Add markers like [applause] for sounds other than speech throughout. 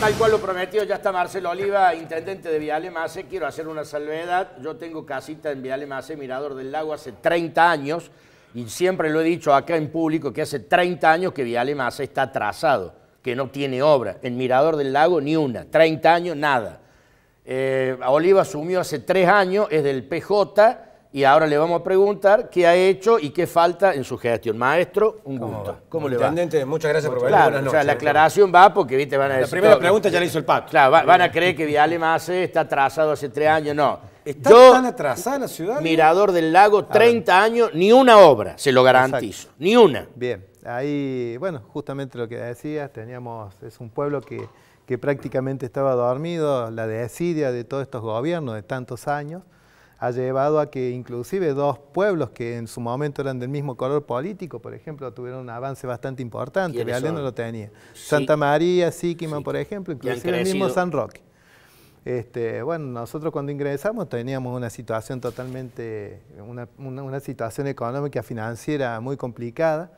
Tal cual lo prometió, ya está Marcelo Oliva, intendente de Viale Mace. Quiero hacer una salvedad. Yo tengo casita en Viale Mace, Mirador del Lago, hace 30 años. Y siempre lo he dicho acá en público que hace 30 años que Viale Mace está atrasado, que no tiene obra. En Mirador del Lago ni una. 30 años, nada. Eh, Oliva asumió hace 3 años, es del PJ y ahora le vamos a preguntar qué ha hecho y qué falta en su gestión. Maestro, un gusto. ¿Cómo le va? muchas gracias por venir. la aclaración va porque, viste, van a decir... La primera pregunta ya la hizo el pacto. Claro, van a creer que Viale Mace está atrasado hace tres años. No. ¿Está tan atrasada la ciudad? Mirador del Lago, 30 años, ni una obra, se lo garantizo. Ni una. Bien, ahí, bueno, justamente lo que decías, teníamos, es un pueblo que que prácticamente estaba dormido, la desidia de todos estos gobiernos de tantos años, ha llevado a que inclusive dos pueblos que en su momento eran del mismo color político, por ejemplo, tuvieron un avance bastante importante. Vialén no lo tenía. Santa María, Síquima, por ejemplo, inclusive el mismo San Roque. Este, bueno, nosotros cuando ingresamos teníamos una situación totalmente, una situación económica financiera muy complicada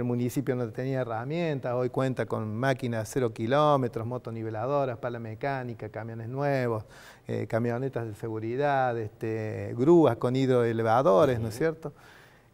el municipio no tenía herramientas, hoy cuenta con máquinas cero kilómetros, motoniveladoras, pala mecánica, camiones nuevos, eh, camionetas de seguridad, este, grúas con hidroelevadores, ¿no es cierto?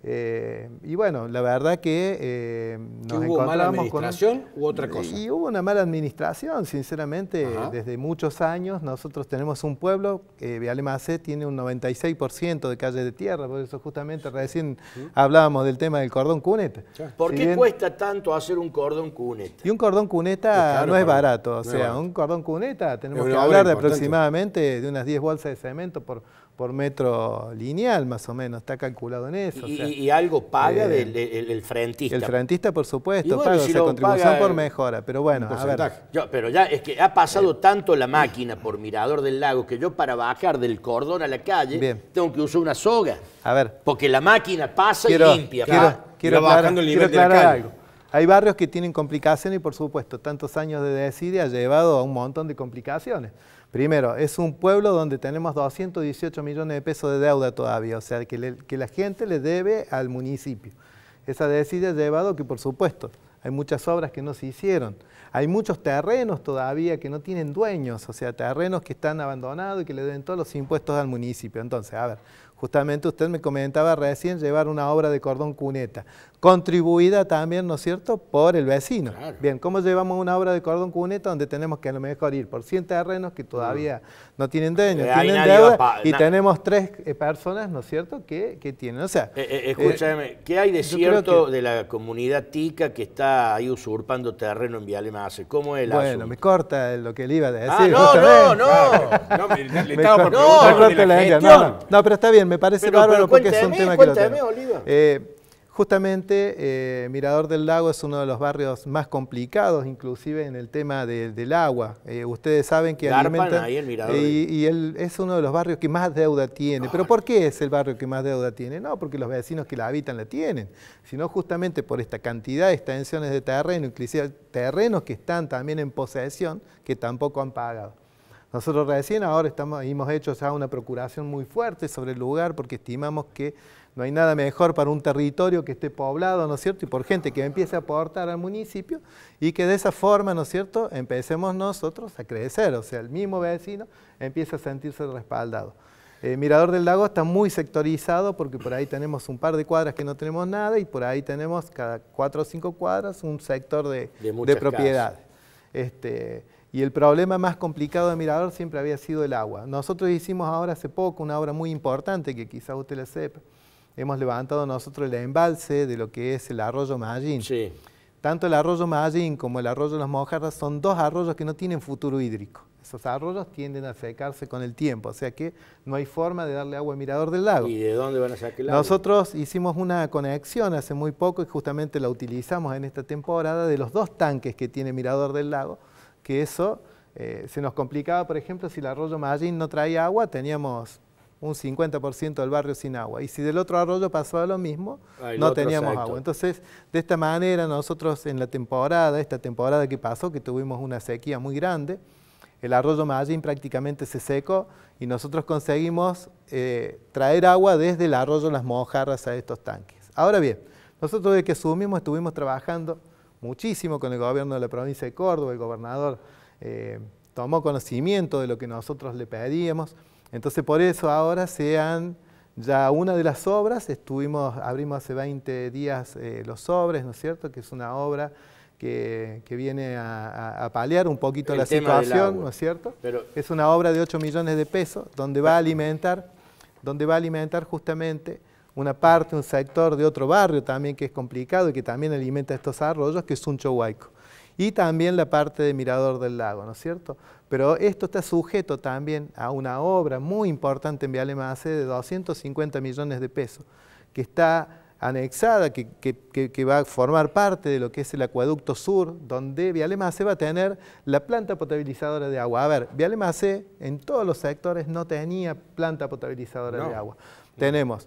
Eh, y bueno, la verdad que eh, nos ¿Hubo mala administración u otra cosa? Y hubo una mala administración, sinceramente, desde muchos años. Nosotros tenemos un pueblo, Viale eh, Vialemacé tiene un 96% de calle de tierra, por eso justamente recién hablábamos del tema del cordón cuneta. ¿Por qué cuesta tanto hacer un cordón cuneta? Y un cordón cuneta no es barato, o sea, un cordón cuneta tenemos que hablar de aproximadamente de unas 10 bolsas de cemento por por metro lineal, más o menos, está calculado en eso. Y, algo paga eh, el, el, frentista. El frentista, por supuesto, paga, la contribución por mejora, pero bueno, a ver. pero ya es que ha pasado eh. tanto la máquina por Mirador del Lago que yo para bajar del cordón a la calle tengo que usar una soga. A ver. Porque la máquina pasa y limpia. Quiero, ah. aclarar, quiero aclarar algo. Hay barrios que tienen complicaciones y, por supuesto, tantos años de desidia ha llevado a un montón de complicaciones. Primero, es un pueblo donde tenemos 218 millones de pesos de deuda todavía, o sea, que, la gente le debe al municipio. Esa decisión ha llevado que, por supuesto, hay muchas obras que no se hicieron. Hay muchos terrenos todavía que no tienen dueños, o sea, terrenos que están abandonados y que le deben todos los impuestos al municipio. Entonces, a ver, Justamente usted me comentaba recién llevar una obra de cordón cuneta, contribuida también, ¿no es cierto?, por el vecino. Bien, ¿cómo llevamos una obra de cordón cuneta donde tenemos que a lo mejor ir por 100 terrenos que todavía mm. no tienen dueño, tienen deuda, y tenemos tres eh, personas, ¿no es cierto?, que, tienen. O sea, eh, eh, escúchame, ¿qué hay de cierto de la comunidad tica que está ahí usurpando terreno en Mase? ¿Cómo es el Bueno, me corta lo que le iba a ah, decir. no, no, no, no, no, no, pero está bien me parece bárbaro porque es un tema que lo eh, justamente eh, Mirador del Lago es uno de los barrios más complicados, inclusive en el tema del agua. Eh, ustedes saben que Garpan mirador. y, y es uno de los barrios que más deuda tiene. ¿Pero por qué es el barrio que más deuda tiene? No, porque los vecinos que la habitan la tienen, sino justamente por esta cantidad de extensiones de terreno, inclusive terrenos que están también en posesión, que tampoco han pagado. Nosotros recién ahora hemos hecho ya una procuración muy fuerte sobre el lugar porque estimamos que no hay nada mejor para un territorio que esté poblado, ¿no es cierto? Y por gente que empiece a aportar al municipio y que de esa forma, ¿no es cierto?, empecemos nosotros a crecer, o sea, el mismo vecino empieza a sentirse respaldado. Eh, Mirador del Lago está muy sectorizado porque por ahí tenemos un par de cuadras que no tenemos nada y por ahí tenemos cada cuatro o cinco cuadras un sector de, de, de propiedades. Este, y el problema más complicado de Mirador siempre había sido el agua. Nosotros hicimos ahora hace poco una obra muy importante que quizá usted la sepa. Hemos levantado nosotros el embalse de lo que es el arroyo Magín. Tanto el arroyo Magín como el arroyo Las Mojarras son dos arroyos que no tienen futuro hídrico. Esos arroyos tienden a secarse con el tiempo, o sea que no hay forma de darle agua a mirador del lago. ¿Y de dónde van a sacar el agua? Nosotros hicimos una conexión hace muy poco y justamente la utilizamos en esta temporada de los dos tanques que tiene mirador del lago que eso eh, se nos complicaba, por ejemplo, si el arroyo Mallín no traía agua, teníamos un 50% del barrio sin agua. Y si del otro arroyo pasaba lo mismo, ah, no teníamos agua. Entonces, de esta manera, nosotros en la temporada, esta temporada que pasó, que tuvimos una sequía muy grande, el arroyo Mallín prácticamente se secó y nosotros conseguimos eh, traer agua desde el arroyo Las Mojarras a estos tanques. Ahora bien, nosotros desde que asumimos estuvimos trabajando muchísimo con el gobierno de la provincia de Córdoba, el gobernador eh, tomó conocimiento de lo que nosotros le pedíamos, entonces por eso ahora sean ya una de las obras, estuvimos, abrimos hace 20 días eh, los sobres, ¿no es cierto?, que es una obra que, viene a, paliar un poquito la situación, ¿no es cierto? es una obra de 8 millones de pesos donde va a alimentar, donde va a alimentar justamente una parte, un sector de otro barrio también que es complicado y que también alimenta estos arroyos, que es un Huayco. Y también la parte de Mirador del Lago, ¿no es cierto? Pero esto está sujeto también a una obra muy importante en Viale Mace de 250 millones de pesos, que está anexada, que, va a formar parte de lo que es el acueducto sur, donde Mace va a tener la planta potabilizadora de agua. A ver, Mace en todos los sectores no tenía planta potabilizadora de agua. Tenemos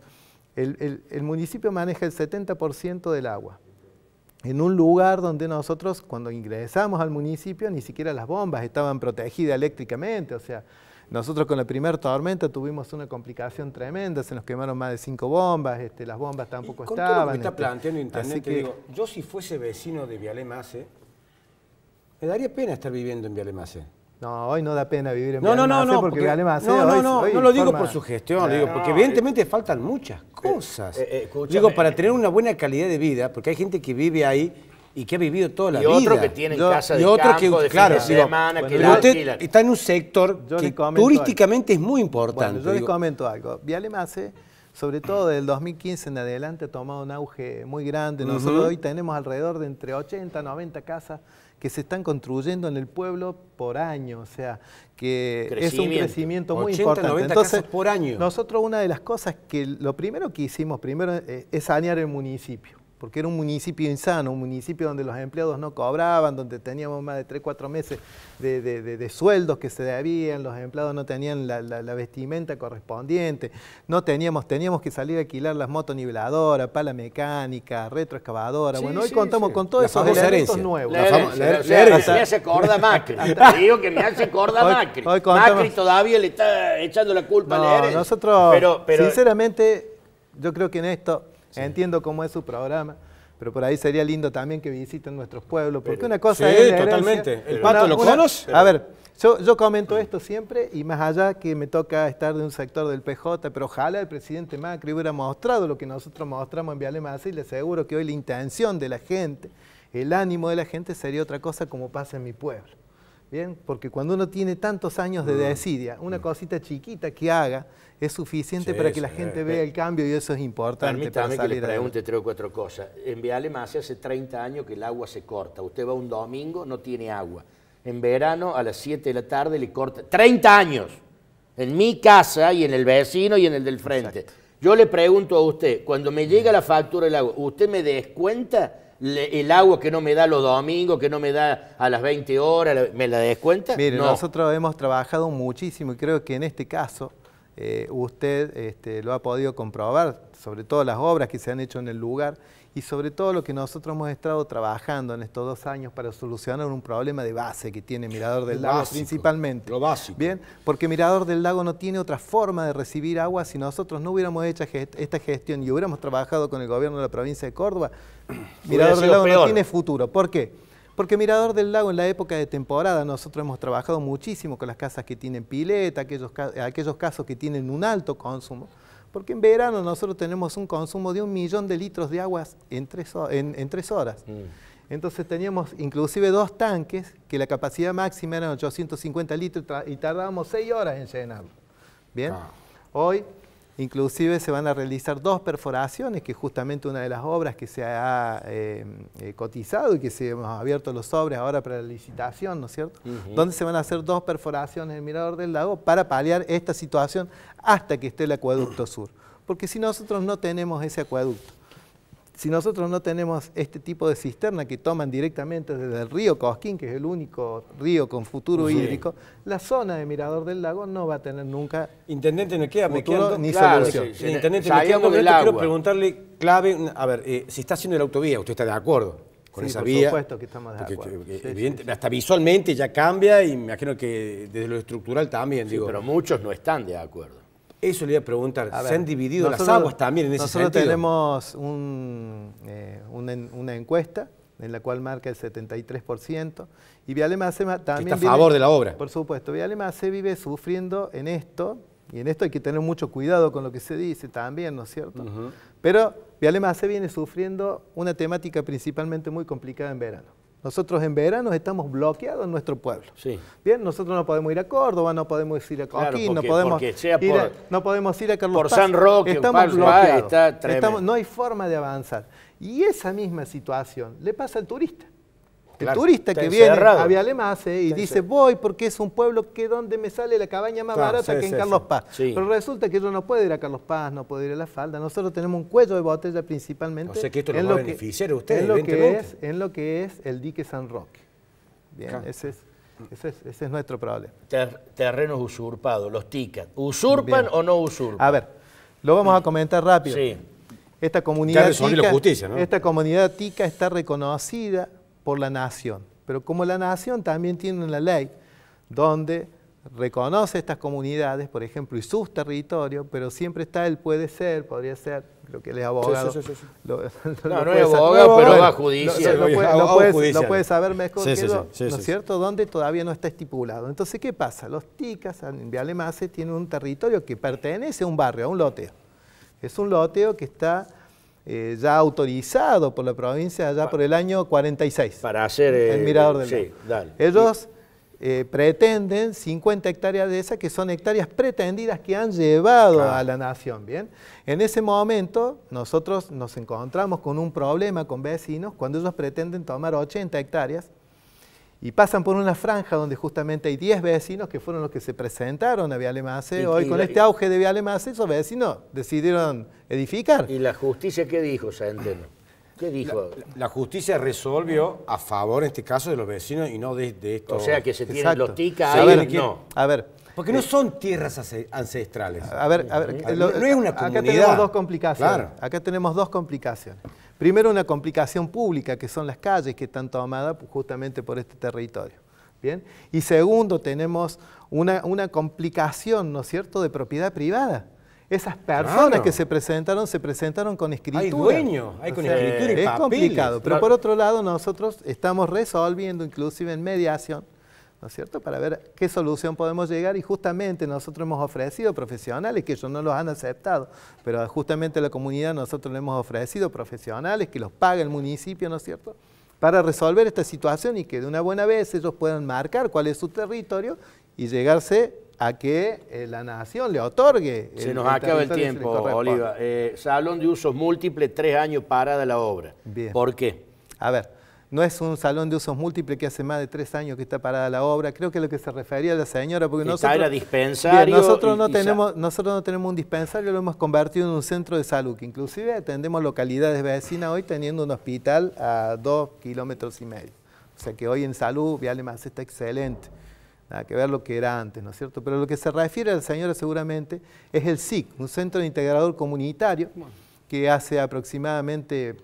el, municipio maneja el 70% del agua. En un lugar donde nosotros, cuando ingresamos al municipio, ni siquiera las bombas estaban protegidas eléctricamente. O sea, nosotros con la primera tormenta tuvimos una complicación tremenda, se nos quemaron más de cinco bombas, este, las bombas tampoco con estaban. Todo lo que está este, planteando Internet, digo, yo si fuese vecino de Vialemase, me daría pena estar viviendo en Vialemase. No, hoy no da pena vivir en no, no, no, no, No, no, no, lo digo por su gestión, digo, porque evidentemente faltan muchas eh, cosas. Eh, eh, digo, para tener una buena calidad de vida, porque hay gente que vive ahí y que ha vivido toda la vida. Y otro que tiene casa y otro claro, semana, está en un sector que turísticamente es muy importante. yo les comento algo. Viale sobre todo del 2015 en adelante, ha tomado un auge muy grande. Nosotros hoy tenemos alrededor de entre 80 90 casas que se están construyendo en el pueblo por año, o sea, que es un crecimiento muy importante. 90 Entonces, por año. Nosotros una de las cosas que lo primero que hicimos primero eh, es sanear el municipio porque era un municipio insano, un municipio donde los empleados no cobraban, donde teníamos más de 3, 4 meses de, de, de, sueldos que se debían, los empleados no tenían la, la, vestimenta correspondiente, no teníamos, teníamos que salir a alquilar las motos niveladoras, pala mecánica, retroexcavadora, bueno, hoy contamos con todos esos elementos nuevos. La herencia, me hace corda Macri, [laughs] digo que me hace corda Macri. Macri todavía le está echando la culpa a la herencia. nosotros, sinceramente, yo creo que en esto Entiendo cómo es su programa pero por ahí sería lindo también que visiten nuestros pueblos, porque eh, una cosa es... totalmente. ¿El pato lo conoces? A ver, yo, comento esto siempre, y más allá que me toca estar de un sector del PJ, pero ojalá el presidente Macri hubiera mostrado lo que nosotros mostramos en Viale y le aseguro que hoy la intención de la gente, el ánimo de la gente sería otra cosa como pasa en mi pueblo. Bien, porque cuando uno tiene tantos años de mm. desidia, una mm. cosita chiquita que haga es suficiente para que la gente eh. vea el cambio y eso es importante. Permítame que le pregunte tres o cuatro cosas. En Vialemacia hace 30 años que el agua se corta. Usted va un domingo, no tiene agua. En verano a las 7 de la tarde le corta. ¡30 años! En mi casa y en el vecino y en el del frente. Yo le pregunto a usted, cuando me llega la factura del agua, ¿usted me descuenta? el agua que no me da los domingos, que no me da a las 20 horas, ¿me la descuenta? Mire, nosotros hemos trabajado muchísimo y creo que en este caso eh, usted este, lo ha podido comprobar, sobre todo las obras que se han hecho en el lugar y sobre todo lo que nosotros hemos estado trabajando en estos dos años para solucionar un problema de base que tiene Mirador del Lago principalmente. Lo básico. Bien, porque Mirador del Lago no tiene otra forma de recibir agua si nosotros no hubiéramos hecho esta gestión y hubiéramos trabajado con el gobierno de la provincia de Córdoba, Mirador del Lago no tiene futuro. ¿Por qué? Porque Mirador del Lago en la época de temporada nosotros hemos trabajado muchísimo con las casas que tienen pileta, aquellos, aquellos casos que tienen un alto consumo. Porque en verano nosotros tenemos un consumo de un millón de litros de aguas en tres, en, horas. Mm. Entonces teníamos inclusive dos tanques que la capacidad máxima eran 850 litros y tardábamos seis horas en llenarlo. Bien. Ah. Hoy Inclusive se van a realizar dos perforaciones, que es justamente una de las obras que se ha eh, eh, cotizado y que se hemos abierto los sobres ahora para la licitación, ¿no es cierto? Donde se van a hacer dos perforaciones en el Mirador del Lago para paliar esta situación hasta que esté el acueducto sur. Porque si nosotros no tenemos ese acueducto, si nosotros no tenemos este tipo de cisterna que toman directamente desde el río Cosquín, que es el único río con futuro hídrico, la zona de Mirador del Lago no va a tener nunca Intendente, me queda, ni solución. Intendente, me quiero preguntarle clave, a ver, eh, si está haciendo la autovía, ¿usted está de acuerdo? con esa vía? Sí, Por supuesto que estamos de acuerdo. Eh, hasta visualmente ya cambia y me imagino que desde lo estructural también. digo. Pero muchos no están de acuerdo. Eso le iba a preguntar. ¿Se han dividido las aguas también en ese sentido? Nosotros tenemos eh, una, encuesta en la cual marca el 73%. Y Vialemase también... está a favor de la obra. Por supuesto. se vive sufriendo en esto, y en esto hay que tener mucho cuidado con lo que se dice también, ¿no es cierto? Pero Vialema Pero viene sufriendo una temática principalmente muy complicada en verano. Nosotros en verano estamos bloqueados en nuestro pueblo. Sí. Bien, nosotros no podemos ir a Córdoba, no podemos ir a Coquín, no, podemos ir a, no podemos a Por San Roque, estamos bloqueados. no hay forma de avanzar. Y esa misma situación le pasa al turista. El turista que viene a Viale Mace y dice, voy porque es un pueblo que donde me sale la cabaña más barata que en Carlos Paz. Pero resulta que yo no puede ir a Carlos Paz, no puede ir a La Falda. Nosotros tenemos un cuello de botella principalmente. O sea que esto en lo, ustedes, en lo, que es, el dique San Roque. ese, es, nuestro problema. terrenos usurpados, los ticas. ¿Usurpan o no usurpan? A ver, lo vamos a comentar rápido. Esta comunidad, esta comunidad tica está reconocida por la nación. Pero como la nación también tiene una ley donde reconoce estas comunidades, por ejemplo, y sus territorios, pero siempre está el puede ser, podría ser, lo que él es abogado. [laughs] no, es abogado, pero va a judicia. puede, saber mejor que ¿no es cierto? Donde todavía no está estipulado. Entonces, ¿qué pasa? Los ticas, en Vialemase, tienen un territorio que pertenece a un barrio, a un loteo. Es un loteo que está eh, ya autorizado por la provincia allá por el año 46. Para hacer... Eh, el mirador del sí, dale. Ellos eh, pretenden 50 hectáreas de esas, que son hectáreas pretendidas que han llevado a la nación, ¿bien? En ese momento nosotros nos encontramos con un problema con vecinos cuando ellos pretenden tomar 80 hectáreas y pasan por una franja donde justamente hay 10 vecinos que fueron los que se presentaron a Vialemase. Hoy con este auge de Vialemase, esos vecinos decidieron edificar. ¿Y la justicia qué dijo, Santeno? ¿Qué dijo? La, justicia resolvió a favor, en este caso, de los vecinos y no de, esto. estos. O sea, que se tienen los a ver, no. Porque no eh, son tierras ancestrales. A ver, a ver no es una comunidad. dos complicaciones. Acá tenemos dos complicaciones. Primero una complicación pública, que son las calles que están tomadas justamente por este territorio. ¿bien? Y segundo, tenemos una, complicación, ¿no es cierto?, de propiedad privada. Esas personas que se presentaron, se presentaron con escritura. Hay dueños, hay con escritura y Es complicado, pero por otro lado nosotros estamos resolviendo, inclusive en mediación, ¿no es cierto?, para ver qué solución podemos llegar y justamente nosotros hemos ofrecido profesionales que ellos no los han aceptado, pero justamente la comunidad nosotros le hemos ofrecido profesionales que los paga el municipio, ¿no es cierto?, para resolver esta situación y que de una buena vez ellos puedan marcar cuál es su territorio y llegarse a que eh, la nación le otorgue. Se nos acaba el tiempo, Oliva. Eh, salón de usos múltiples, tres años parada la obra. Bien. ¿Por qué? A ver, no es un salón de usos múltiples que hace más de tres años que está parada la obra. Creo que es lo que se refería a la señora, porque nosotros, era dispensario. nosotros, no tenemos, nosotros no tenemos un dispensario, lo hemos convertido en un centro de salud, que inclusive atendemos localidades vecinas hoy teniendo un hospital a dos kilómetros y medio. O sea que hoy en salud Viale Más está excelente. Nada que ver lo que era antes, ¿no es cierto? Pero lo que se refiere a la señora seguramente es el SIC, un centro integrador comunitario, que hace aproximadamente,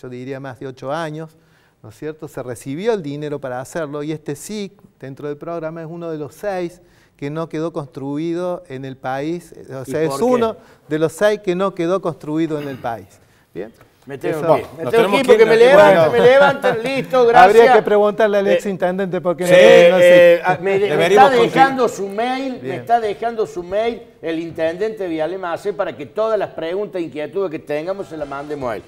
yo diría más de ocho años, ¿no es cierto? Se recibió el dinero para hacerlo y este SIC dentro del programa es uno de los seis que no quedó construido en el país, eh, o sea, es uno de los seis que no quedó construido en el país. ¿Bien? Me tengo me tengo que porque me levantan, me listo, [laughs] gracias. Habría que preguntarle al eh, ex intendente porque no, eh, ah, me, está dejando su mail, me está dejando su mail el intendente Vialema para que todas las preguntas e inquietudes que tengamos se las mandemos a él.